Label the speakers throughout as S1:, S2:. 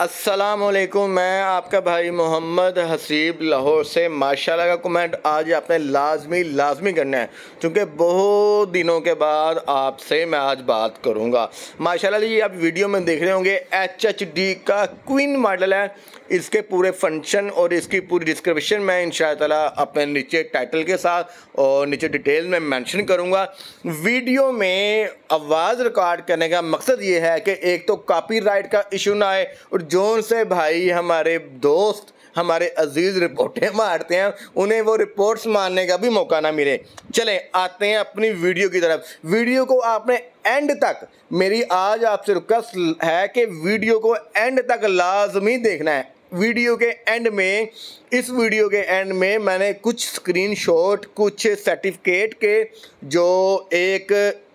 S1: वालेकुम मैं आपका भाई मोहम्मद हसीब लाहौर से माशाल्लाह का कमेंट आज आपने लाजमी लाजमी करना है क्योंकि बहुत दिनों के बाद आपसे मैं आज बात करूंगा माशाल्लाह जी आप वीडियो में देख रहे होंगे एच एच डी का क्वीन मॉडल है इसके पूरे फंक्शन और इसकी पूरी डिस्क्रिप्शन मैं इन अपने नीचे टाइटल के साथ और नीचे डिटेल में मैंशन करूँगा वीडियो में आवाज़ रिकॉर्ड करने का मकसद ये है कि एक तो कापी का इशू ना आए और पुरजोन से भाई हमारे दोस्त हमारे अजीज रिपोर्टें मारते हैं उन्हें वो रिपोर्ट्स मारने का भी मौका ना मिले चलें आते हैं अपनी वीडियो की तरफ वीडियो को आपने एंड तक मेरी आज आपसे रिक्वेस्ट है कि वीडियो को एंड तक लाजमी देखना है वीडियो के एंड में इस वीडियो के एंड में मैंने कुछ स्क्रीनशॉट कुछ सर्टिफिकेट के जो एक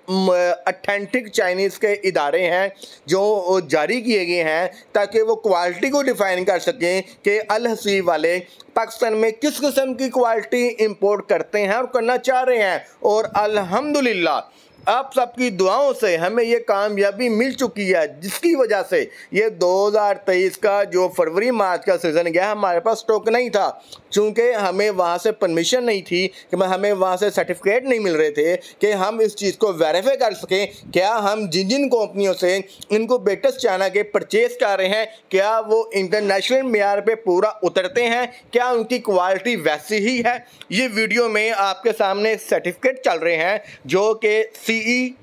S1: अथेंटिक चाइनीज़ के इदारे हैं जो जारी किए गए हैं ताकि वो क्वालिटी को डिफ़ाइन कर सकें कि अल हसीब वाले पाकिस्तान में किस किस्म की क्वालिटी इंपोर्ट करते हैं और करना चाह रहे हैं और अल्हम्दुलिल्लाह आप सबकी दुआओं से हमें ये कामयाबी मिल चुकी है जिसकी वजह से ये 2023 का जो फरवरी मार्च का सीज़न गया हमारे पास स्टॉक नहीं था चूँकि हमें वहाँ से परमिशन नहीं थी कि हमें वहाँ से सर्टिफिकेट नहीं मिल रहे थे कि हम इस चीज़ को वेरीफाई कर सकें क्या हम जिन जिन कंपनियों से इनको बेटस चाइना के परचेज कर रहे हैं क्या वो इंटरनेशनल मैार पर पूरा उतरते हैं क्या उनकी क्वालिटी वैसी ही है ये वीडियो में आपके सामने सर्टिफिकेट चल रहे हैं जो कि C C E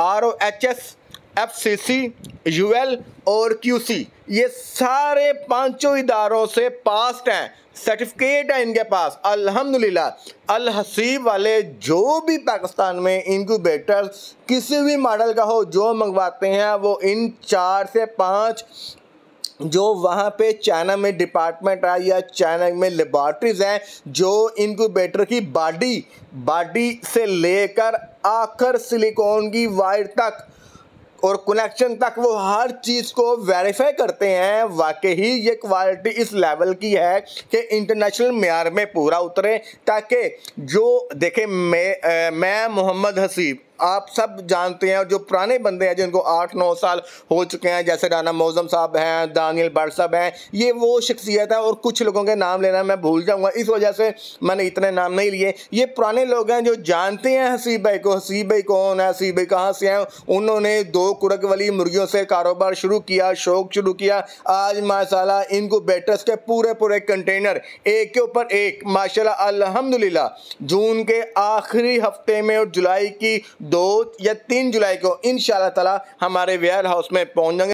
S1: R O H S F C C U L और क्यू सी ये सारे पांचों इदारों से पास्ट हैं सर्टिफिकेट है इनके पास अल्हम्दुलिल्लाह अल हसीब वाले जो भी पाकिस्तान में इनक्यूबेटर किसी भी मॉडल का हो जो मंगवाते हैं वो इन चार से पांच जो वहाँ पे चाइना में डिपार्टमेंट है या चाइना में लेबॉर्ट्रीज हैं जो इनक्यूबेटर की बॉडी बॉडी से लेकर आकर सिलिकॉन की वायर तक और कनेक्शन तक वो हर चीज़ को वेरीफाई करते हैं वाकई ही ये क्वालिटी इस लेवल की है कि इंटरनेशनल मैार में पूरा उतरे ताकि जो देखें मैं मैं मोहम्मद हसीब आप सब जानते हैं और जो पुराने बंदे हैं जिनको आठ नौ साल हो चुके हैं जैसे राना मौजम साहब हैं दानियल बट साहब हैं ये वो शख्सियत है और कुछ लोगों के नाम लेना मैं भूल जाऊँगा इस वजह से मैंने इतने नाम नहीं लिए ये पुराने लोग हैं जो जानते हैं हसीब भाई को हसीब भाई कौन है हसीब भाई कहाँ से हैं उन्होंने दो कुड़क वाली मुर्गियों से कारोबार शुरू किया शौक शुरू किया आज माशाला बेटर्स के पूरे पूरे कंटेनर एक के ऊपर एक माशा अलहमदिल्ला जून के आखिरी हफ्ते में और जुलाई की दो या तीन जुलाई को इन ताला हमारे वेयर हाउस में पहुंच जाएंगे